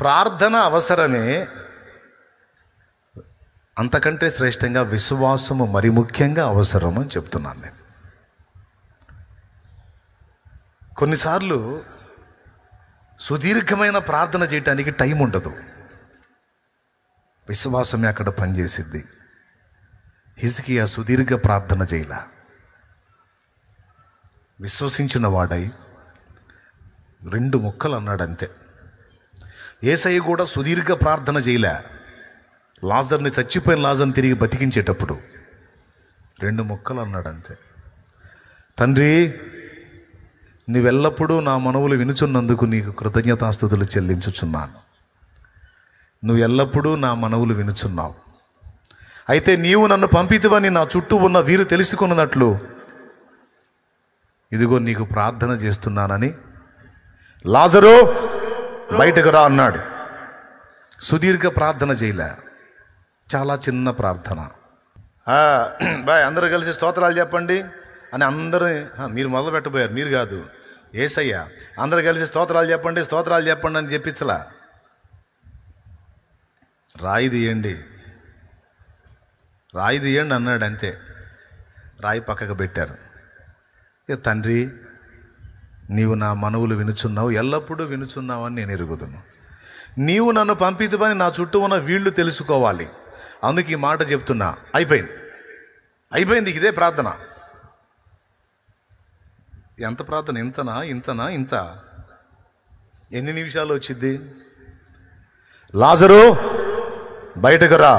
ప్రార్థన అవసరమే అంతకంటే శ్రేష్టంగా విశ్వాసము మరి ముఖ్యంగా అవసరం అని చెప్తున్నాను నేను కొన్నిసార్లు సుదీర్ఘమైన ప్రార్థన చేయటానికి టైం ఉండదు విశ్వాసమే అక్కడ పనిచేసిద్ది ఆ సుదీర్ఘ ప్రార్థన చేయలా విశ్వసించిన వాడై రెండు ముక్కలు అన్నాడంతే ఏసయ్య కూడా సుదీర్ఘ ప్రార్థన చేయలే లాజర్ని చచ్చిపోయిన లాజర్ని తిరిగి బతికించేటప్పుడు రెండు ముక్కలు అన్నాడు అంతే తండ్రి నీవెల్లప్పుడూ నా మనవులు వినుచున్నందుకు నీకు కృతజ్ఞతాస్థుతులు చెల్లించుచున్నాను నువ్వు ఎల్లప్పుడూ నా మనవులు వినుచున్నావు అయితే నీవు నన్ను పంపితివని నా చుట్టూ ఉన్న వీరు తెలుసుకున్నట్లు ఇదిగో నీకు ప్రార్థన చేస్తున్నానని లాజరు బయటకు రా అన్నాడు సుదీర్ఘ ప్రార్థన చేయలే చాలా చిన్న ప్రార్థన బాయ్ అందరూ కలిసి స్తోత్రాలు చెప్పండి అని అందరూ మీరు మొదలు పెట్టబోయారు మీరు కాదు ఏసయ్యా అందరూ కలిసి స్తోత్రాలు చెప్పండి స్తోత్రాలు చెప్పండి అని చెప్పించలా రాయి తీయండి రాయి తీయండి అన్నాడు అంతే రాయి పక్కకు పెట్టారు ఇక తండ్రి నీవు నా మనవులు వినుచున్నావు ఎల్లప్పుడూ వినుచున్నావని నేను ఎరుగుతున్నాను నీవు నన్ను పంపిద్దుమని నా చుట్టూ ఉన్న వీళ్ళు తెలుసుకోవాలి అందుకు ఈ మాట చెప్తున్నా అయిపోయింది అయిపోయింది ఇదే ప్రార్థన ఎంత ప్రార్థన ఇంతనా ఇంతనా ఇంత ఎన్ని నిమిషాలు వచ్చింది లాజరు బయటకు రా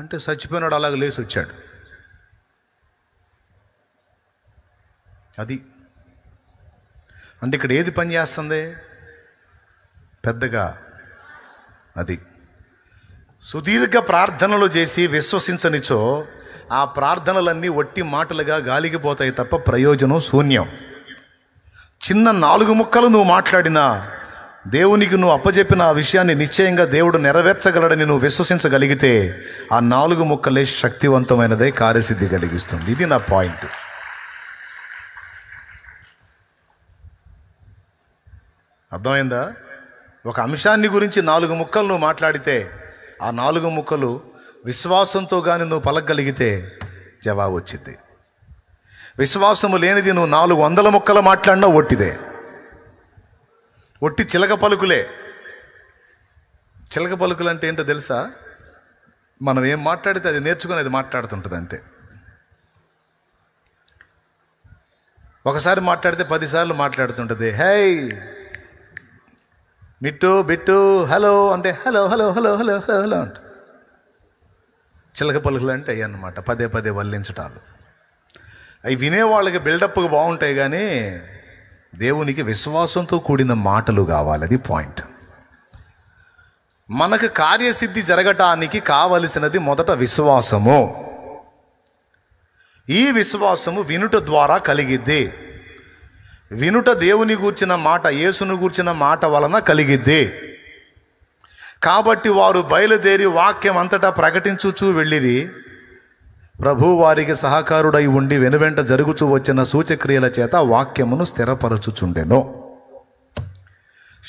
అంటే చచ్చిపోయినాడు అలాగ లేచి వచ్చాడు అది అంటే ఇక్కడ ఏది పని చేస్తుంది పెద్దగా అది సుదీర్ఘ ప్రార్థనలు చేసి విశ్వసించనిచో ఆ ప్రార్థనలన్నీ ఒట్టి మాటలుగా గాలికి పోతాయి తప్ప ప్రయోజనం శూన్యం చిన్న నాలుగు ముక్కలు నువ్వు మాట్లాడినా దేవునికి నువ్వు అప్పజెప్పిన ఆ విషయాన్ని నిశ్చయంగా దేవుడు నెరవేర్చగలడని నువ్వు విశ్వసించగలిగితే ఆ నాలుగు ముక్కలే శక్తివంతమైనదే కార్యసిద్ధి కలిగిస్తుంది ఇది నా పాయింట్ అర్థమైందా ఒక అంశాన్ని గురించి నాలుగు ముక్కలు నువ్వు మాట్లాడితే ఆ నాలుగు ముక్కలు విశ్వాసంతో కానీ నువ్వు పలకగలిగితే జవాబు వచ్చింది విశ్వాసము లేనిది నువ్వు నాలుగు వందల ముక్కలు మాట్లాడినా ఒట్టిదే ఒట్టి చిలక పలుకులే చిలక పలుకులు అంటే ఏంటో తెలుసా మనం ఏం మాట్లాడితే అది నేర్చుకుని అది మాట్లాడుతుంటుంది అంతే ఒకసారి మాట్లాడితే పదిసార్లు మాట్లాడుతుంటుంది హే మిట్టు బిట్టు హలో అంటే hello hello hello hello hello hello అంట చిలక పలుకులు అంటే అయ్యి అనమాట పదే పదే వల్లించటాలు అవి వినేవాళ్ళకి బిల్డప్గా బాగుంటాయి కానీ దేవునికి విశ్వాసంతో కూడిన మాటలు కావాలి అది పాయింట్ మనకు కార్యసిద్ధి జరగటానికి కావలసినది మొదట విశ్వాసము ఈ విశ్వాసము వినుట ద్వారా కలిగిద్ది వినుట దేవుని గూర్చిన మాట యేసును గూర్చిన మాట వలన కలిగిద్ది కాబట్టి వారు బయలుదేరి వాక్యం అంతటా ప్రకటించుచూ వెళ్ళిరి ప్రభు వారికి సహకారుడై ఉండి వెనువెంట జరుగుచూ వచ్చిన సూచక్రియల చేత వాక్యమును స్థిరపరచుచుండెను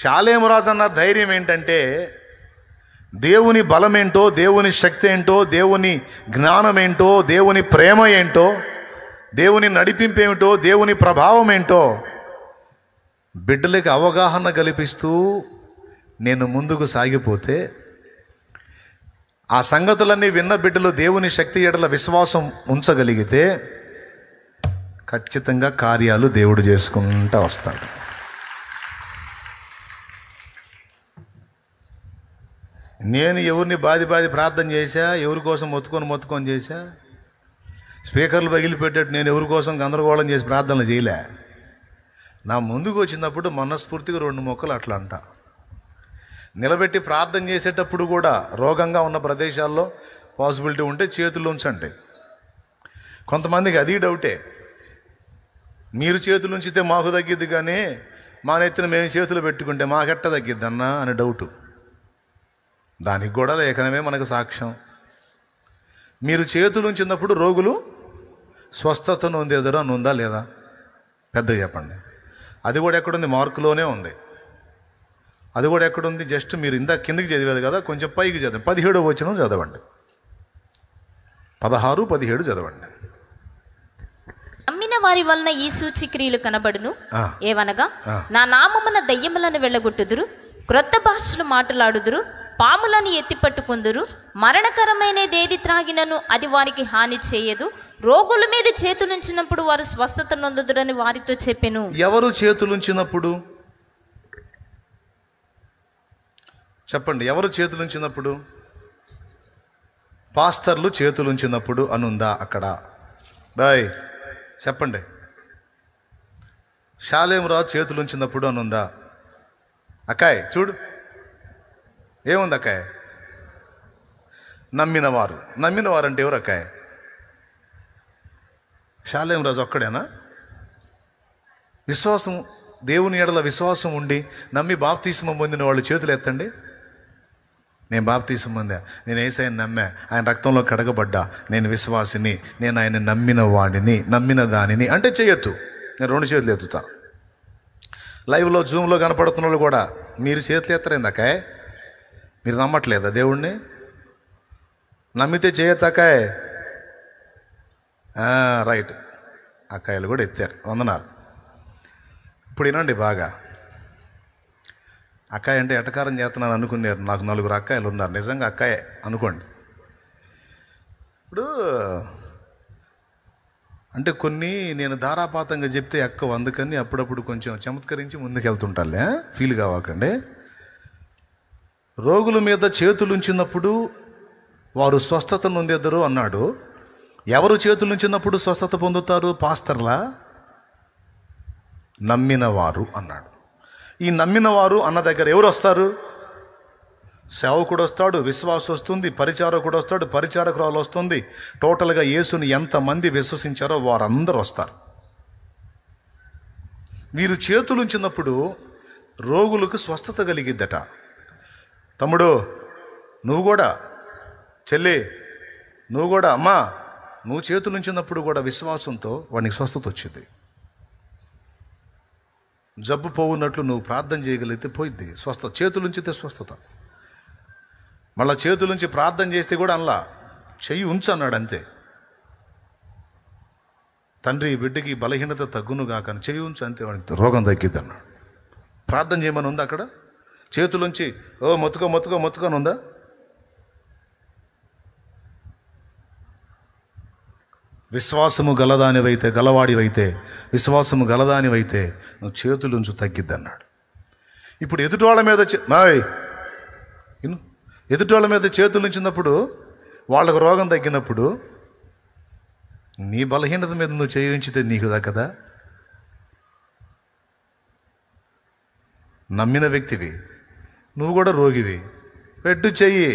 శాలేమరాజన్న ధైర్యం ఏంటంటే దేవుని బలమేంటో దేవుని శక్తి ఏంటో దేవుని జ్ఞానం ఏంటో దేవుని ప్రేమ ఏంటో దేవుని నడిపింపేమిటో దేవుని ప్రభావం ఏంటో బిడ్డలకి అవగాహన కల్పిస్తూ నేను ముందుకు సాగిపోతే ఆ సంగతులన్నీ విన్న బిడ్డలు దేవుని శక్తి ఎడల విశ్వాసం ఉంచగలిగితే ఖచ్చితంగా కార్యాలు దేవుడు చేసుకుంటూ వస్తాడు నేను ఎవరిని బాధి బాధి ప్రార్థన చేశా ఎవరి కోసం మొత్తుకొని మొత్తుకొని చేశా స్పీకర్లు పగిలిపెట్టేట్టు నేను ఎవరి కోసం గందరగోళం చేసి ప్రార్థనలు చేయలే నా ముందుకు వచ్చినప్పుడు మనస్ఫూర్తిగా రెండు మొక్కలు అట్లా అంట నిలబెట్టి ప్రార్థన చేసేటప్పుడు కూడా రోగంగా ఉన్న ప్రదేశాల్లో పాసిబిలిటీ ఉంటే చేతులు ఉంచండి కొంతమందికి అది డౌటే మీరు చేతులు ఉంచితే మాకు తగ్గిద్ది కానీ మా నెత్తిన మేము చేతులు పెట్టుకుంటే మాకెట్ట అన్నా అని డౌటు దానికి కూడా లేఖనమే మనకు సాక్ష్యం మీరు చేతులు ఉంచినప్పుడు రోగులు స్వస్థతను ఉందేదరో అని ఉందా లేదా పెద్దగా చెప్పండి అది కూడా ఎక్కడుంది మార్కులోనే ఉంది అది కూడా ఎక్కడుంది జస్ట్ మీరు ఇందాక కిందికి చదివేది కదా కొంచెం పైకి చదవండి పదిహేడు వచ్చిన చదవండి పదహారు పదిహేడు చదవండి నమ్మిన వారి వలన ఈ సూచిక్రియలు కనబడును ఏవనగా నా నామమున దయ్యములను వెళ్ళగొట్టుదురు క్రొత్త భాషలు మాట్లాడుదురు పాములను ఎత్తిపట్టుకుందురు మరణకరమైనదేది త్రాగినను అది వారికి హాని చేయదు రోగుల మీద చేతులుంచినప్పుడు వారు స్వస్థత నొందుదురని వారితో చెప్పాను ఎవరు చేతులుంచినప్పుడు చెప్పండి ఎవరు చేతులుంచినప్పుడు పాస్తర్లు చేతులుంచినప్పుడు అనుందా అక్కడ బాయ్ చెప్పండి శాలేమరావు చేతులుంచినప్పుడు అనుందా అక్కాయ్ చూడు ఏముంది అక్కాయ నమ్మినవారు నమ్మినవారు అంటే ఎవరు అక్కాయ శాలేం రాజు ఒక్కడేనా విశ్వాసం దేవుని ఎడల విశ్వాసం ఉండి నమ్మి బాప్తీసం పొందిన వాళ్ళు చేతులు ఎత్తండి నేను బాప్తీసం పొందా నేను ఏసైని నమ్మా ఆయన రక్తంలో కడగబడ్డా నేను విశ్వాసిని నేను ఆయన నమ్మిన వాడిని నమ్మిన దానిని అంటే చేయొద్దు నేను రెండు చేతులు ఎత్తుతా లైవ్లో జూమ్లో కనపడుతున్న వాళ్ళు కూడా మీరు చేతులు ఎత్తరైందాకాయ్ మీరు నమ్మట్లేదా దేవుణ్ణి నమ్మితే చేయొచ్చాకాయ్ రైట్ అక్కాయలు కూడా ఎత్తారు వందనాలు ఇప్పుడు వినండి బాగా అక్కాయ అంటే ఎటకారం చేస్తున్నాను అనుకున్నారు నాకు నలుగురు అక్కాయలు ఉన్నారు నిజంగా అక్కాయే అనుకోండి ఇప్పుడు అంటే కొన్ని నేను ధారాపాతంగా చెప్తే అక్క అందుకని అప్పుడప్పుడు కొంచెం చమత్కరించి వెళ్తుంటాలే ఫీల్ కావాకండి రోగుల మీద చేతులుంచినప్పుడు వారు స్వస్థత నొందెదరు అన్నాడు ఎవరు చేతులుంచినప్పుడు స్వస్థత పొందుతారు పాస్తర్లా నమ్మినవారు అన్నాడు ఈ నమ్మినవారు అన్న దగ్గర ఎవరు వస్తారు సేవకుడు వస్తాడు విశ్వాసం వస్తుంది పరిచారకుడు వస్తాడు పరిచారకురాలు వస్తుంది టోటల్గా యేసుని ఎంతమంది విశ్వసించారో వారందరూ వస్తారు వీరు చేతులుంచినప్పుడు రోగులకు స్వస్థత కలిగిద్దట తమ్ముడు నువ్వు కూడా చెల్లి నువ్వు కూడా అమ్మా నువ్వు చేతులు ఉంచినప్పుడు కూడా విశ్వాసంతో వాడికి స్వస్థత వచ్చింది జబ్బు పోవున్నట్లు నువ్వు ప్రార్థన చేయగలిగితే పోయిద్ది స్వస్థ చేతులుంచితే స్వస్థత మళ్ళీ చేతులుంచి ప్రార్థన చేస్తే కూడా అలా చెయ్యి ఉంచన్నాడు అంతే తండ్రి బిడ్డకి బలహీనత తగ్గునుగాక చెయ్యి ఉంచు అంతే వాడికి రోగం తగ్గిద్ది అన్నాడు ప్రార్థన చేయమని ఉంది అక్కడ చేతులుంచి ఓ మొత్తుకో మొత్తుకో మొత్తుకొని ఉందా విశ్వాసము గలదానివైతే గలవాడివైతే విశ్వాసము గలదానివైతే నువ్వు చేతులుంచు తగ్గిద్దన్నాడు ఇప్పుడు ఎదుటోళ్ళ మీద మాయ్ ఎదుటోళ్ళ మీద చేతులు ఉంచినప్పుడు వాళ్ళకు రోగం తగ్గినప్పుడు నీ బలహీనత మీద నువ్వు చేయించితే నీకు దక్కదా నమ్మిన వ్యక్తివి నువ్వు కూడా రోగివి పెట్టు చెయ్యి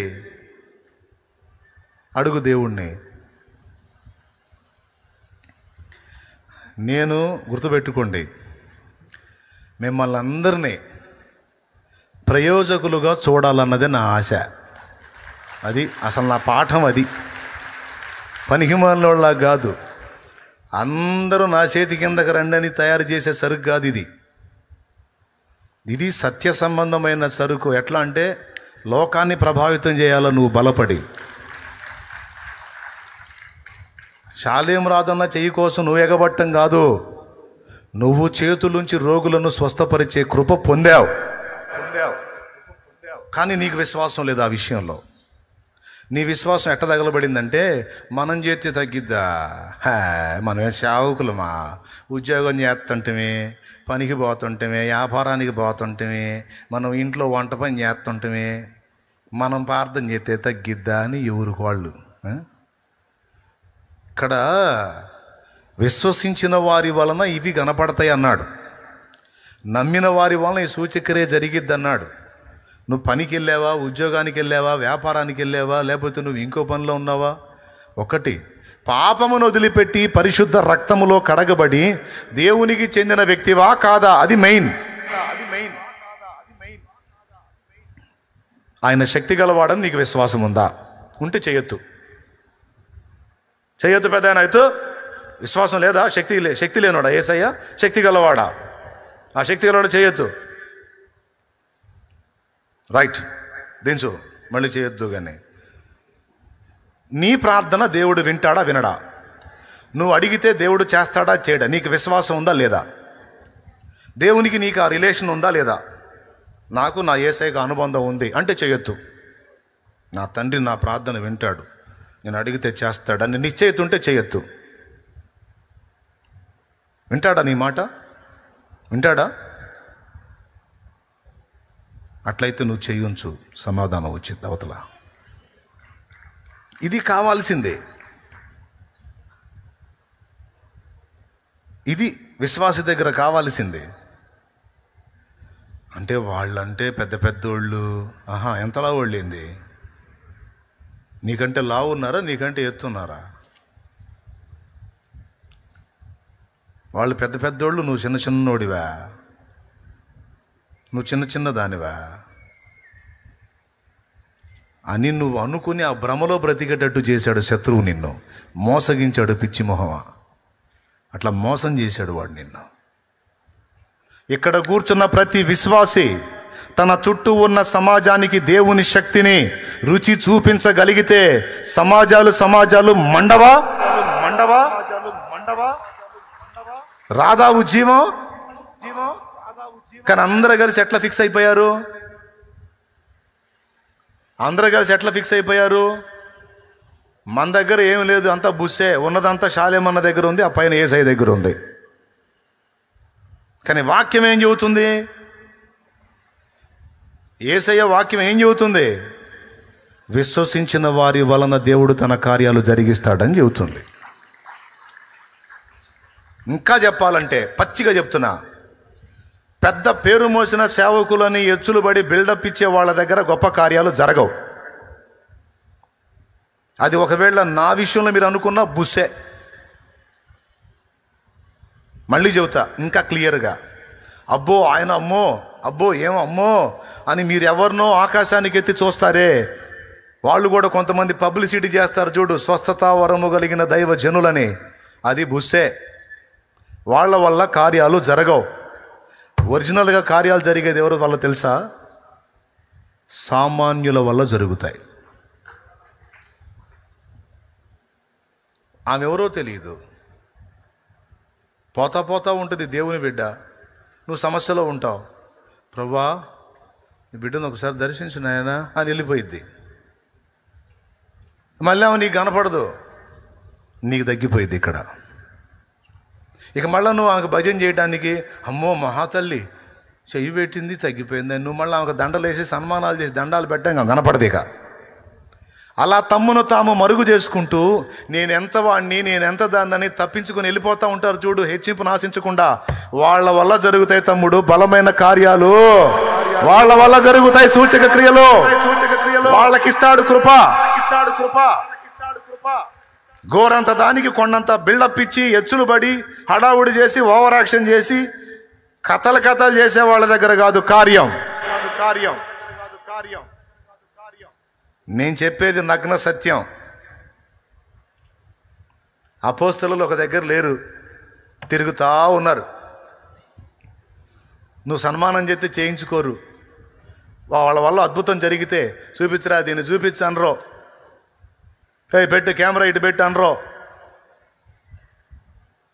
అడుగు దేవుణ్ణి నేను గుర్తుపెట్టుకోండి మిమ్మల్ని అందరినీ ప్రయోజకులుగా చూడాలన్నది నా ఆశ అది అసలు నా పాఠం అది పనికిమాలోళ్ళ కాదు అందరూ నా చేతి కిందకి రండి అని తయారు చేసే సరుకు కాదు ఇది ఇది సత్య సంబంధమైన సరుకు ఎట్లా అంటే లోకాన్ని ప్రభావితం చేయాలో నువ్వు బలపడి శాలేం రాదన్న చెయ్యి కోసం నువ్వు ఎగబట్టం కాదు నువ్వు చేతులుంచి రోగులను స్వస్థపరిచే కృప పొందావు పొందావు కానీ నీకు విశ్వాసం లేదు ఆ విషయంలో నీ విశ్వాసం ఎట్ట తగలబడిందంటే మనం చేతి తగ్గిద్దా హే మనమే శావుకులమా ఉద్యోగం చేస్తుంటమే పనికి పోతుంటమే వ్యాపారానికి పోతుంటమే మనం ఇంట్లో వంట పని చేస్తుంటమే మనం ప్రార్థన చేస్తే తగ్గిద్దా అని ఎవరు వాళ్ళు ఇక్కడ విశ్వసించిన వారి వలన ఇవి కనపడతాయి అన్నాడు నమ్మిన వారి వలన ఈ సూచక్రియ జరిగిద్ది అన్నాడు నువ్వు పనికి వెళ్ళావా ఉద్యోగానికి వెళ్ళావా వ్యాపారానికి వెళ్ళావా లేకపోతే నువ్వు ఇంకో పనిలో ఉన్నావా ఒకటి పాపమును వదిలిపెట్టి పరిశుద్ధ రక్తములో కడగబడి దేవునికి చెందిన వ్యక్తివా కాదా అది మెయిన్ అది మెయిన్ ఆయన శక్తి గలవాడని నీకు విశ్వాసం ఉందా ఉంటే చేయొద్దు చేయొద్దు పెద్ద ఆయన అయితే విశ్వాసం లేదా శక్తి లే శక్తి లేనోడా ఏసయ్య శక్తి గలవాడా ఆ శక్తి గలవాడు చేయొద్దు రైట్ దించు మళ్ళీ చేయొద్దు కానీ నీ ప్రార్థన దేవుడు వింటాడా వినడా నువ్వు అడిగితే దేవుడు చేస్తాడా చేయడా నీకు విశ్వాసం ఉందా లేదా దేవునికి నీకు ఆ రిలేషన్ ఉందా లేదా నాకు నా ఏసైకి అనుబంధం ఉంది అంటే చేయొద్దు నా తండ్రి నా ప్రార్థన వింటాడు నేను అడిగితే చేస్తాడని నిశ్చయిత ఉంటే చేయొద్దు వింటాడా నీ మాట వింటాడా అట్లయితే నువ్వు చేయించు సమాధానం వచ్చింది అవతల ఇది కావాల్సిందే ఇది విశ్వాస దగ్గర కావాల్సిందే అంటే వాళ్ళంటే పెద్ద పెద్దోళ్ళు ఆహా ఎంతలా వాళ్ళేంది నీకంటే లావు ఉన్నారా నీకంటే ఎత్తున్నారా వాళ్ళు పెద్ద పెద్దోళ్ళు నువ్వు చిన్న చిన్న నోడివా నువ్వు చిన్న చిన్న దానివా అని నువ్వు అనుకుని ఆ భ్రమలో బ్రతికేటట్టు చేశాడు శత్రువు నిన్ను మోసగించాడు పిచ్చి మొహమ అట్లా మోసం చేశాడు వాడు నిన్ను ఇక్కడ కూర్చున్న ప్రతి విశ్వాసి తన చుట్టూ ఉన్న సమాజానికి దేవుని శక్తిని రుచి చూపించగలిగితే సమాజాలు సమాజాలు మండవా మండవా రాధా ఉజ్జీవం కానీ అందరూ కలిసి ఎట్లా ఫిక్స్ అయిపోయారు అందరూ కలిసి ఎట్లా ఫిక్స్ అయిపోయారు మన దగ్గర ఏం లేదు అంతా బుస్సే ఉన్నదంతా షాలేమన్న దగ్గర ఉంది ఆ పైన ఏసఐ దగ్గర ఉంది కానీ వాక్యం ఏం చెబుతుంది ఏసయ్య వాక్యం ఏం చెబుతుంది విశ్వసించిన వారి వలన దేవుడు తన కార్యాలు జరిగిస్తాడని చెబుతుంది ఇంకా చెప్పాలంటే పచ్చిగా చెప్తున్నా పెద్ద పేరు మోసిన సేవకులని ఎచ్చులు పడి బిల్డప్ ఇచ్చే వాళ్ళ దగ్గర గొప్ప కార్యాలు జరగవు అది ఒకవేళ నా విషయంలో మీరు అనుకున్న బుస్సే మళ్ళీ చెబుతా ఇంకా క్లియర్గా అబ్బో ఆయన అమ్మో అబ్బో ఏం అమ్మో అని మీరు ఎవరినో ఆకాశానికి ఎత్తి చూస్తారే వాళ్ళు కూడా కొంతమంది పబ్లిసిటీ చేస్తారు చూడు స్వస్థత వరము కలిగిన దైవ జనులని అది బుస్సే వాళ్ళ వల్ల కార్యాలు జరగవు ఒరిజినల్గా కార్యాలు జరిగేది ఎవరి వల్ల తెలుసా సామాన్యుల వల్ల జరుగుతాయి ఆమె ఎవరో తెలియదు పోతా పోతా ఉంటుంది దేవుని బిడ్డ నువ్వు సమస్యలో ఉంటావు ప్రభా నీ బిడ్డను ఒకసారి దర్శించిన ఆయన అని వెళ్ళిపోయిద్ది మళ్ళీ ఆమె నీకు కనపడదు నీకు తగ్గిపోయింది ఇక్కడ ఇక మళ్ళీ నువ్వు ఆమెకు భజన చేయడానికి అమ్మో మహాతల్లి చెయ్యి పెట్టింది తగ్గిపోయింది నువ్వు మళ్ళీ ఆమెకు దండలు వేసి సన్మానాలు చేసి దండాలు పెట్టాం కనపడదు ఇక అలా తమ్మును తాము మరుగు చేసుకుంటూ నేను ఎంత వాడిని నేను ఎంత దాన్ని తప్పించుకుని వెళ్ళిపోతూ ఉంటారు చూడు హెచ్చింపు నాశించకుండా వాళ్ళ వల్ల జరుగుతాయి తమ్ముడు బలమైన కార్యాలు వాళ్ళ వల్ల జరుగుతాయి సూచక క్రియలు సూచక క్రియలు వాళ్ళకిస్తాడు కృప ఇస్తాడు కృప ఇస్తాడు కృప గోరంత దానికి కొండంత బిల్డప్ ఇచ్చి ఎచ్చులు పడి హడావుడి చేసి ఓవర్ యాక్షన్ చేసి కథలు కథలు చేసే వాళ్ళ దగ్గర కాదు కార్యం కార్యం కార్యం నేను చెప్పేది నగ్న సత్యం అపోస్తలు ఒక దగ్గర లేరు తిరుగుతా ఉన్నారు నువ్వు సన్మానం చేస్తే చేయించుకోరు వాళ్ళ వల్ల అద్భుతం జరిగితే చూపించరా దీన్ని చూపించనరో హే పెట్టు కెమెరా ఇటు పెట్టు అనరో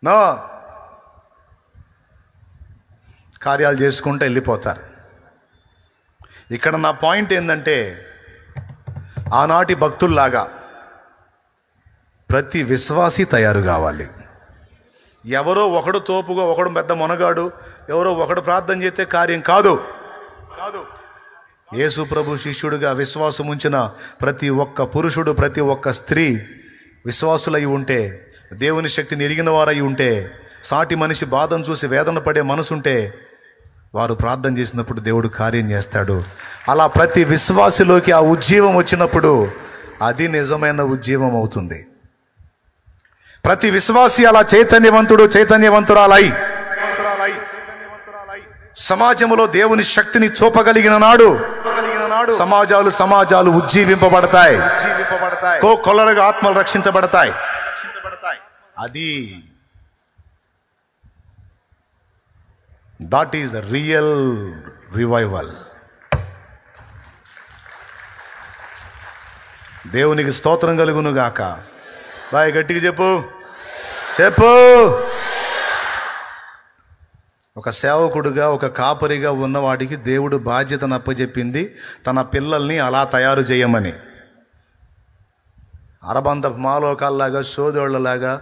నో కార్యాలు చేసుకుంటూ వెళ్ళిపోతారు ఇక్కడ నా పాయింట్ ఏంటంటే ఆనాటి భక్తుల్లాగా ప్రతి విశ్వాసి తయారు కావాలి ఎవరో ఒకడు తోపుగా ఒకడు పెద్ద మునగాడు ఎవరో ఒకడు ప్రార్థన చేస్తే కార్యం కాదు యేసు ప్రభు శిష్యుడిగా విశ్వాసం ఉంచిన ప్రతి ఒక్క పురుషుడు ప్రతి ఒక్క స్త్రీ విశ్వాసులై ఉంటే దేవుని శక్తిని ఎరిగిన వారై ఉంటే సాటి మనిషి బాధను చూసి వేదన పడే మనసుంటే వారు ప్రార్థన చేసినప్పుడు దేవుడు కార్యం చేస్తాడు అలా ప్రతి విశ్వాసిలోకి ఆ ఉజ్జీవం వచ్చినప్పుడు అది నిజమైన ఉజ్జీవం అవుతుంది ప్రతి విశ్వాసి అలా చైతన్యవంతుడు చైతన్యవంతురాలై సమాజంలో దేవుని శక్తిని చూపగలిగిన నాడు సమాజాలు సమాజాలు ఉజ్జీవింపబడతాయి కొల్లరగా ఆత్మలు రక్షించబడతాయి అది that is the real revival దేవునికి స్తోత్రం కలుగును గాక బాయ్ గట్టిగా చెప్పు చెప్పు ఒక సేవకుడుగా ఒక కాపరిగా ఉన్నవాడికి దేవుడు బాధ్యతను అప్పచెప్పింది తన పిల్లల్ని అలా తయారు చేయమని అరబంధ మాలోకాల్లాగా సోదరులలాగా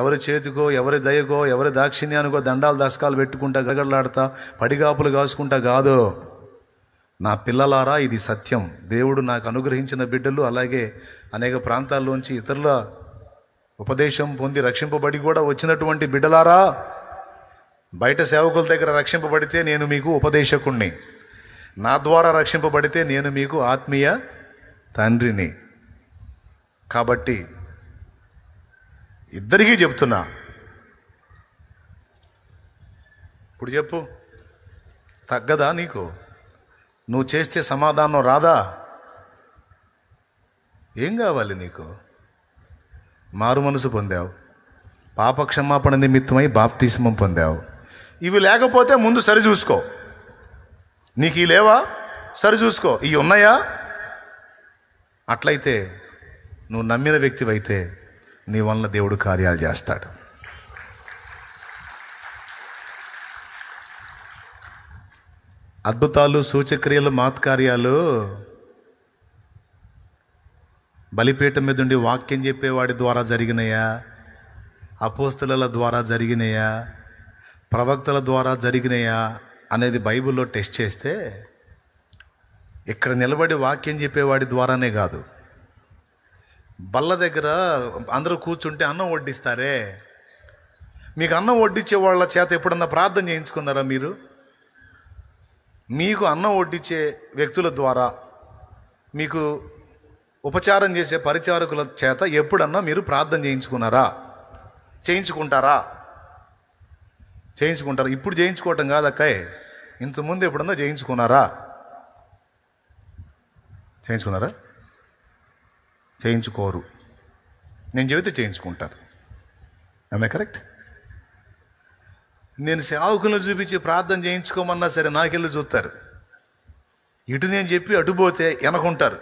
ఎవరి చేతికో ఎవరి దయకో ఎవరి దాక్షిణ్యానికో దండాలు దశకాలు పెట్టుకుంటా గగడలాడతా పడిగాపులు కాసుకుంటా కాదు నా పిల్లలారా ఇది సత్యం దేవుడు నాకు అనుగ్రహించిన బిడ్డలు అలాగే అనేక ప్రాంతాల్లోంచి ఇతరుల ఉపదేశం పొంది రక్షింపబడి కూడా వచ్చినటువంటి బిడ్డలారా బయట సేవకుల దగ్గర రక్షింపబడితే నేను మీకు ఉపదేశకుణ్ణి నా ద్వారా రక్షింపబడితే నేను మీకు ఆత్మీయ తండ్రిని కాబట్టి ఇద్దరికీ చెప్తున్నా ఇప్పుడు చెప్పు తగ్గదా నీకు నువ్వు చేస్తే సమాధానం రాదా ఏం కావాలి నీకు మారు మనసు పొందావు పాపక్షమాపణ నిమిత్తమై బాప్తీసమం పొందావు ఇవి లేకపోతే ముందు సరి చూసుకో నీకు ఈ లేవా సరి చూసుకో ఇవి ఉన్నాయా అట్లయితే నువ్వు నమ్మిన వ్యక్తివైతే నీ వలన దేవుడు కార్యాలు చేస్తాడు అద్భుతాలు సూచక్రియలు మాత్కార్యాలు బలిపీఠం మీద ఉండి వాక్యం చెప్పేవాడి ద్వారా జరిగినాయా అపోస్తుల ద్వారా జరిగినాయా ప్రవక్తల ద్వారా జరిగినాయా అనేది బైబిల్లో టెస్ట్ చేస్తే ఇక్కడ నిలబడి వాక్యం చెప్పేవాడి ద్వారానే కాదు బల్ల దగ్గర అందరూ కూర్చుంటే అన్నం వడ్డిస్తారే మీకు అన్నం వడ్డించే వాళ్ళ చేత ఎప్పుడన్నా ప్రార్థన చేయించుకున్నారా మీరు మీకు అన్నం వడ్డించే వ్యక్తుల ద్వారా మీకు ఉపచారం చేసే పరిచారకుల చేత ఎప్పుడన్నా మీరు ప్రార్థన చేయించుకున్నారా చేయించుకుంటారా చేయించుకుంటారు ఇప్పుడు చేయించుకోవటం కాదు అక్కయ్ ఇంతకుముందు ఎప్పుడన్నా చేయించుకున్నారా చేయించుకున్నారా చేయించుకోరు నేను చెబితే చేయించుకుంటారు ఆమె కరెక్ట్ నేను సేవకులను చూపించి ప్రార్థన చేయించుకోమన్నా సరే నాకెళ్ళి చూస్తారు ఇటు నేను చెప్పి అటుపోతే వెనకుంటారు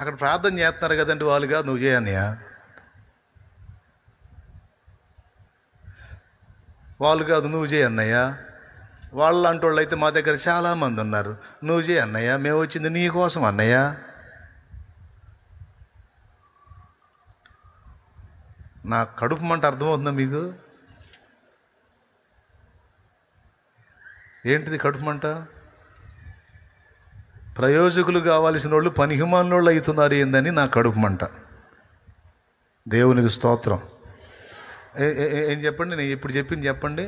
అక్కడ ప్రార్థన చేస్తున్నారు కదండి వాళ్ళుగా నువ్వు చేయన్నయ్యా వాళ్ళు కాదు నువ్వు చేయి అన్నయ్య వాళ్ళంటి వాళ్ళు అయితే మా దగ్గర చాలామంది ఉన్నారు నువ్వు చేయి అన్నయ్య మేము వచ్చింది నీ కోసం అన్నయ్య నా కడుపు మంట అర్థమవుతుందా మీకు ఏంటిది కడుపు మంట ప్రయోజకులు కావాల్సిన వాళ్ళు పనిహిమానులు అవుతున్నారు ఏందని నా కడుపు మంట దేవునికి స్తోత్రం ఏం చెప్పండి నేను ఇప్పుడు చెప్పింది చెప్పండి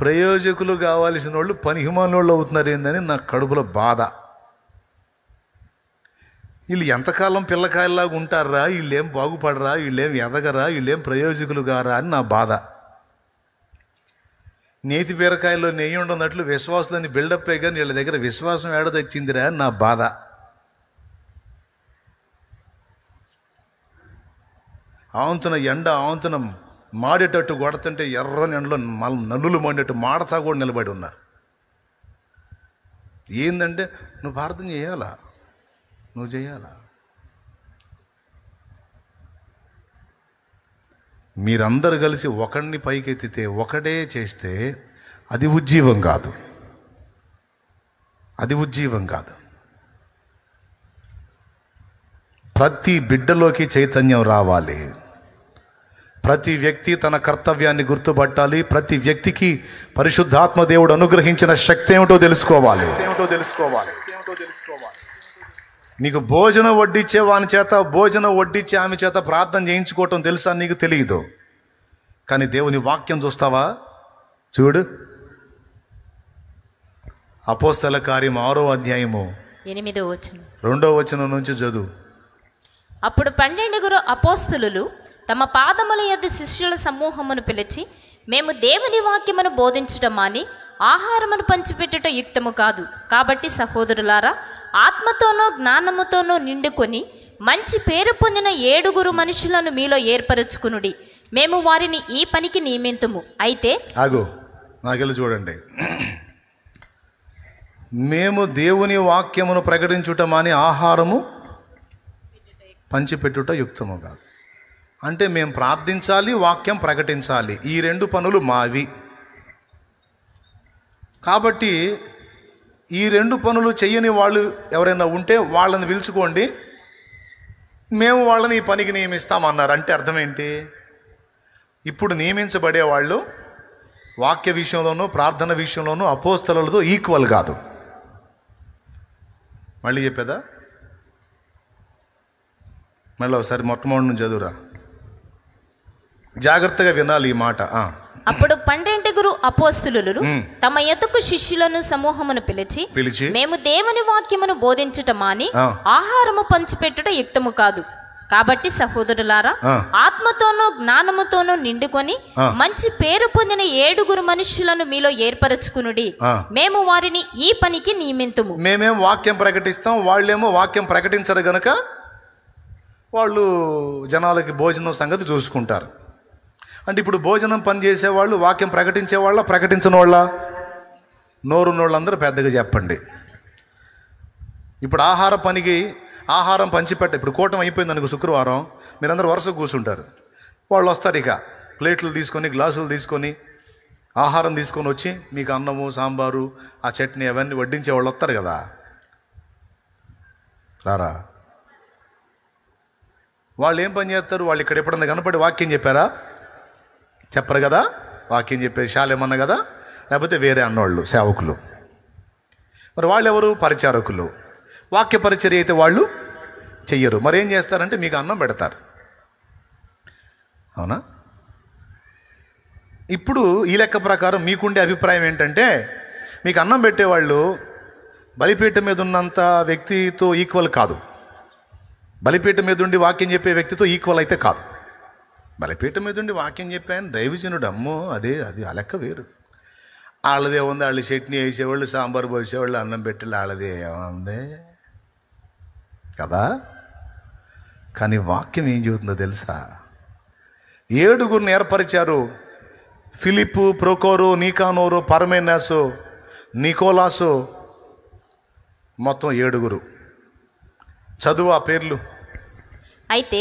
ప్రయోజకులు కావాల్సిన వాళ్ళు పనిహిమానులు అవుతున్నారు ఏందని నా కడుపులో బాధ వీళ్ళు ఎంతకాలం పిల్లకాయలాగా ఉంటారా వీళ్ళేం బాగుపడరా వీళ్ళేం ఎదగరా వీళ్ళేం ప్రయోజకులు గారా అని నా బాధ నేతి బీరకాయలో నెయ్యి ఉండనట్లు విశ్వాసులని బిల్డప్ కానీ వీళ్ళ దగ్గర విశ్వాసం ఏడదొచ్చిందిరా అని నా బాధ ఆవంతున ఎండ ఆవంతున మాడేటట్టు కొడుతుంటే ఎర్రని ఎండలో మల్ నల్లులు మాడేట్టు మాడతా కూడా నిలబడి ఉన్నారు ఏంటంటే నువ్వు ప్రార్థన చేయాలా నువ్వు చేయాలా మీరందరు కలిసి ఒకడిని పైకెత్తితే ఒకడే చేస్తే అది ఉజ్జీవం కాదు అది ఉజ్జీవం కాదు ప్రతి బిడ్డలోకి చైతన్యం రావాలి ప్రతి వ్యక్తి తన కర్తవ్యాన్ని గుర్తుపట్టాలి ప్రతి వ్యక్తికి పరిశుద్ధాత్మ దేవుడు అనుగ్రహించిన శక్తి ఏమిటో తెలుసుకోవాలి ఏమిటో తెలుసుకోవాలి తెలుసుకోవాలి నీకు భోజనం వడ్డించే వాని చేత భోజనం వడ్డిచ్చే ఆమె చేత ప్రార్థన చేయించుకోవటం తెలుసా నీకు తెలియదు కానీ దేవుని వాక్యం చూస్తావా చూడు అపోస్తల కార్యం ఆరో అధ్యాయము ఎనిమిదో వచనం రెండో వచనం నుంచి చదువు అప్పుడు పన్నెండుగురు అపోస్తులు తమ పాదముల యొద్ శిష్యుల సమూహమును పిలిచి మేము దేవుని వాక్యమును బోధించటం మాని ఆహారమును పంచిపెట్టుట యుక్తము కాదు కాబట్టి సహోదరులారా ఆత్మతోనో జ్ఞానముతోనో నిండుకొని మంచి పేరు పొందిన ఏడుగురు మనుషులను మీలో ఏర్పరచుకునుడి మేము వారిని ఈ పనికి నియమింతుము అయితే నాకెళ్ళి చూడండి మేము దేవుని వాక్యమును ప్రకటించుటమని ఆహారము పంచిపెట్టుట యుక్తము కాదు అంటే మేము ప్రార్థించాలి వాక్యం ప్రకటించాలి ఈ రెండు పనులు మావి కాబట్టి ఈ రెండు పనులు చేయని వాళ్ళు ఎవరైనా ఉంటే వాళ్ళని పిలుచుకోండి మేము వాళ్ళని ఈ పనికి నియమిస్తామన్నారు అంటే అర్థం ఏంటి ఇప్పుడు నియమించబడే వాళ్ళు వాక్య విషయంలోనూ ప్రార్థన విషయంలోనూ అపోస్తలతో ఈక్వల్ కాదు మళ్ళీ చెప్పేదా మళ్ళీ ఒకసారి మొట్టమొదటి నుంచి చదువురా జాగ్రత్తగా వినాలి ఈ మాట అప్పుడు పన్నెండుగురు అపోస్తులు తమ ఎతుకు శిష్యులను సమూహమును పిలిచి పిలిచి మేము దేవుని వాక్యమును బోధించుట మాని ఆహారము పంచిపెట్టుట యుక్తము కాదు కాబట్టి సహోదరులారా ఆత్మతోనూ జ్ఞానముతోనూ నిండుకొని మంచి పేరు పొందిన ఏడుగురు మనుషులను మీలో ఏర్పరచుకునుడి మేము వారిని ఈ పనికి నియమింతుము మేమేం వాక్యం ప్రకటిస్తాం వాళ్ళేమో వాక్యం ప్రకటించరు గనక వాళ్ళు జనాలకి భోజనం సంగతి చూసుకుంటారు అంటే ఇప్పుడు భోజనం పని చేసేవాళ్ళు వాక్యం ప్రకటించేవాళ్ళ ప్రకటించిన వాళ్ళ నోరున్నోళ్ళందరూ పెద్దగా చెప్పండి ఇప్పుడు ఆహార పనికి ఆహారం పంచిపెట్ట ఇప్పుడు కూటం అయిపోయింది అనుకు శుక్రవారం మీరందరూ వరుస కూర్చుంటారు వాళ్ళు వస్తారు ఇక ప్లేట్లు తీసుకొని గ్లాసులు తీసుకొని ఆహారం తీసుకొని వచ్చి మీకు అన్నము సాంబారు ఆ చట్నీ అవన్నీ వడ్డించే వాళ్ళు వస్తారు కదా రారా వాళ్ళు ఏం పని చేస్తారు వాళ్ళు ఇక్కడ ఎప్పుడన్నా కనపడి వాక్యం చెప్పారా చెప్పరు కదా వాక్యం చెప్పేది శాలేమన్న కదా లేకపోతే వేరే అన్నవాళ్ళు సేవకులు మరి వాళ్ళు ఎవరు పరిచారకులు వాక్య పరిచర్ అయితే వాళ్ళు చెయ్యరు మరి ఏం చేస్తారంటే మీకు అన్నం పెడతారు అవునా ఇప్పుడు ఈ లెక్క ప్రకారం మీకుండే అభిప్రాయం ఏంటంటే మీకు అన్నం పెట్టేవాళ్ళు బలిపీఠం మీద ఉన్నంత వ్యక్తితో ఈక్వల్ కాదు బలిపీఠం మీద ఉండి వాక్యం చెప్పే వ్యక్తితో ఈక్వల్ అయితే కాదు బలపీఠం మీద ఉండి వాక్యం చెప్పాను దైవజనుడు అమ్మో అదే అది అలెక్క వేరు వాళ్ళదే ఉంది వాళ్ళు చట్నీ వేసేవాళ్ళు సాంబార్ పోసేవాళ్ళు అన్నం పెట్టి వాళ్ళదే ఏముంది కదా కానీ వాక్యం ఏం చెబుతుందో తెలుసా ఏడుగురిని ఏర్పరిచారు ఫిలిప్పు ప్రోకోరు నీకానోరు పరమేనాసు నికోలాసు మొత్తం ఏడుగురు చదువు ఆ పేర్లు అయితే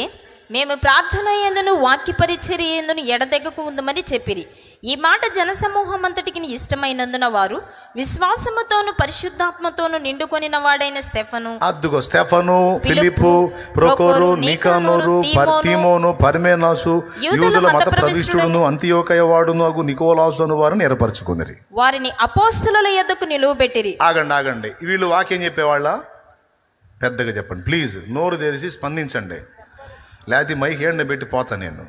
మేము ప్రార్థన ఎందును వాక్య పరిచర్య ఎందును ఎడతెగకు ఉందమని చెప్పిరి ఈ మాట జనసమూహం అంతటికి ఇష్టమైనందున వారు విశ్వాసముతోను పరిశుద్ధాత్మతోను నిండుకొని వాడైన స్టెఫను అద్దుగో స్టెఫను ఫిలిప్పు ప్రోకోరు నీకానోరు పర్తిమోను పర్మేనాసు యూదుల మత ప్రవిష్టుడును అంత్యోకయ వాడును అగు నికోలాసు అను వారిని ఏర్పరచుకుని వారిని అపోస్తుల ఎద్దకు నిలువబెట్టిరి ఆగండి ఆగండి వీళ్ళు వాక్యం చెప్పేవాళ్ళ పెద్దగా చెప్పండి ప్లీజ్ నోరు తెరిచి స్పందించండి లేకపోతే మైక్ ఎండ పెట్టి పోతా నేను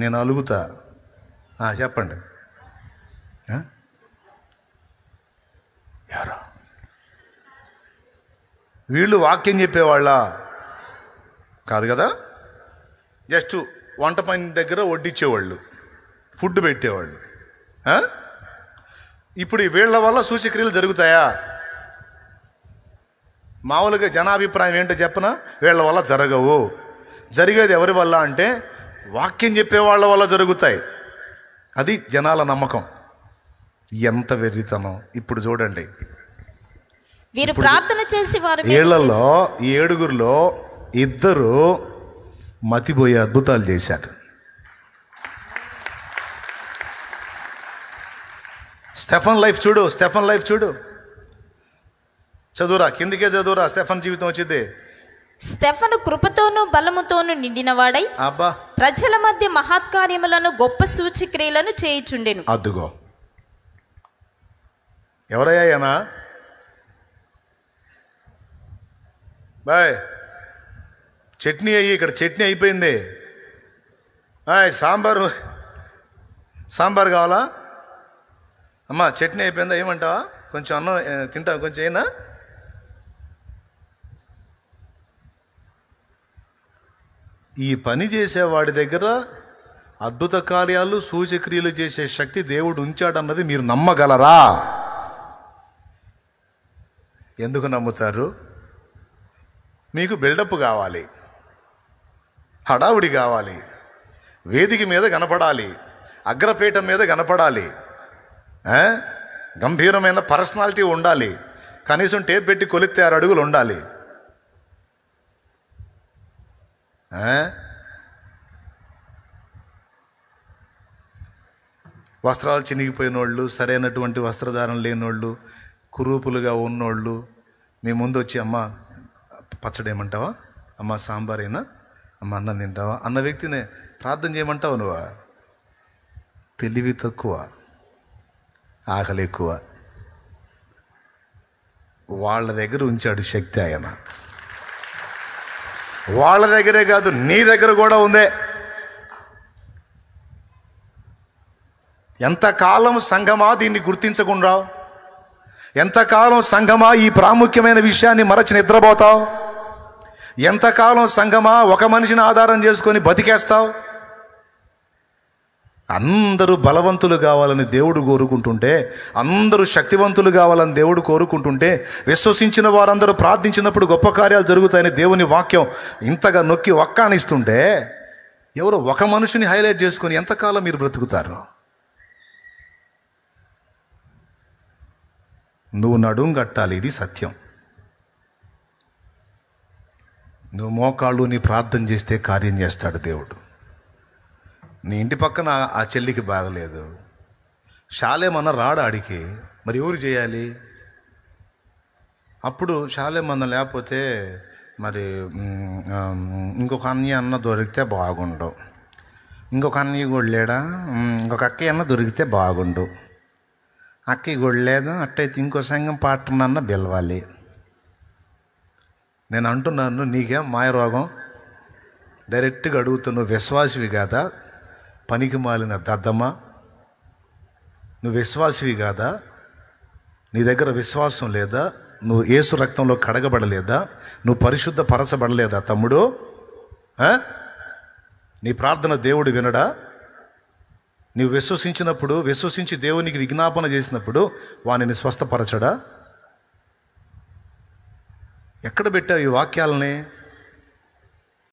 నేను అలుగుతా చెప్పండి ఎవరు వీళ్ళు వాక్యం చెప్పేవాళ్ళ కాదు కదా జస్ట్ వంట పని దగ్గర వడ్డిచ్చేవాళ్ళు ఫుడ్ పెట్టేవాళ్ళు ఇప్పుడు వీళ్ళ వల్ల సూచక్రియలు జరుగుతాయా మామూలుగా జనాభిప్రాయం ఏంటో చెప్పనా వీళ్ళ వల్ల జరగవు జరిగేది ఎవరి వల్ల అంటే వాక్యం చెప్పే వాళ్ళ వల్ల జరుగుతాయి అది జనాల నమ్మకం ఎంత వెర్రితనం ఇప్పుడు చూడండి వీరు ప్రార్థన చేసి వారు ఏళ్లలో ఏడుగురిలో ఇద్దరు మతిపోయే అద్భుతాలు చేశారు స్టెఫన్ లైఫ్ చూడు స్టెఫన్ లైఫ్ చూడు చదువురా కిందికే చదువురా స్టెఫన్ జీవితం వచ్చింది స్టెఫను కృపతోనూ బలముతోనూ నిండినవాడై అబ్బా ప్రజల మధ్య మహత్కార్యములను గొప్ప సూచక్రియలను చేయిచుండెను అద్దుగో ఎవరయ్యానా బాయ్ చట్నీ అయ్యి ఇక్కడ చట్నీ అయిపోయింది ఆయ్ సాంబారు సాంబార్ కావాలా అమ్మా చట్నీ అయిపోయిందా ఏమంటావా కొంచెం అన్నం తింటావు కొంచెం అయినా ఈ పని చేసేవాడి దగ్గర అద్భుత కార్యాలు సూచక్రియలు చేసే శక్తి దేవుడు ఉంచాడన్నది మీరు నమ్మగలరా ఎందుకు నమ్ముతారు మీకు బిల్డప్ కావాలి హడావుడి కావాలి వేదిక మీద కనపడాలి అగ్రపీఠం మీద కనపడాలి గంభీరమైన పర్సనాలిటీ ఉండాలి కనీసం టేప్ పెట్టి కొలితే ఆరు అడుగులు ఉండాలి వస్త్రాలు చినిగిపోయిన వాళ్ళు సరైనటువంటి వస్త్రధారణ లేనోళ్ళు కురూపులుగా ఉన్నోళ్ళు మీ ముందు వచ్చి అమ్మ పచ్చడేమంటావా అమ్మ సాంబారేనా అమ్మ అన్నం తింటావా అన్న వ్యక్తిని ప్రార్థన చేయమంటావు నువ్వు తెలివి తక్కువ ఆకలి ఎక్కువ వాళ్ళ దగ్గర ఉంచాడు శక్తి ఆయన వాళ్ళ దగ్గరే కాదు నీ దగ్గర కూడా ఉందే ఎంతకాలం సంఘమా దీన్ని గుర్తించకుండా ఎంతకాలం సంఘమా ఈ ప్రాముఖ్యమైన విషయాన్ని మరచి నిద్రపోతావు ఎంతకాలం సంఘమా ఒక మనిషిని ఆధారం చేసుకొని బతికేస్తావు అందరూ బలవంతులు కావాలని దేవుడు కోరుకుంటుంటే అందరూ శక్తివంతులు కావాలని దేవుడు కోరుకుంటుంటే విశ్వసించిన వారందరూ ప్రార్థించినప్పుడు గొప్ప కార్యాలు జరుగుతాయని దేవుని వాక్యం ఇంతగా నొక్కి ఒక్కానిస్తుంటే ఎవరో ఒక మనిషిని హైలైట్ చేసుకొని ఎంతకాలం మీరు బ్రతుకుతారు నువ్వు నడుం కట్టాలి ఇది సత్యం నువ్వు మోకాళ్ళు నీ ప్రార్థన చేస్తే కార్యం చేస్తాడు దేవుడు నీ ఇంటి పక్కన ఆ చెల్లికి బాగలేదు షాలేమన్న రాడు ఆడికి మరి ఎవరు చేయాలి అప్పుడు షాలేమన్న లేకపోతే మరి ఇంకొక అన్నయ్య అన్న దొరికితే బాగుండు ఇంకొక అన్నయ్య కూడా లేడా ఇంకొక అక్కయ్య అన్న దొరికితే బాగుండు అక్కయ్య కూడా లేదు అట్టయితే ఇంకో సంఘం పాటనన్న అన్న పిలవాలి నేను అంటున్నాను నీకేం రోగం డైరెక్ట్గా అడుగుతున్నావు విశ్వాసివి కదా పనికి మాలిన దద్దమ్మా నువ్వు విశ్వాసివి కాదా నీ దగ్గర విశ్వాసం లేదా నువ్వు ఏసు రక్తంలో కడగబడలేదా నువ్వు పరిశుద్ధ పరచబడలేదా తమ్ముడు నీ ప్రార్థన దేవుడు వినడా నీవు విశ్వసించినప్పుడు విశ్వసించి దేవునికి విజ్ఞాపన చేసినప్పుడు వానిని స్వస్థపరచడా ఎక్కడ పెట్టావు ఈ వాక్యాలని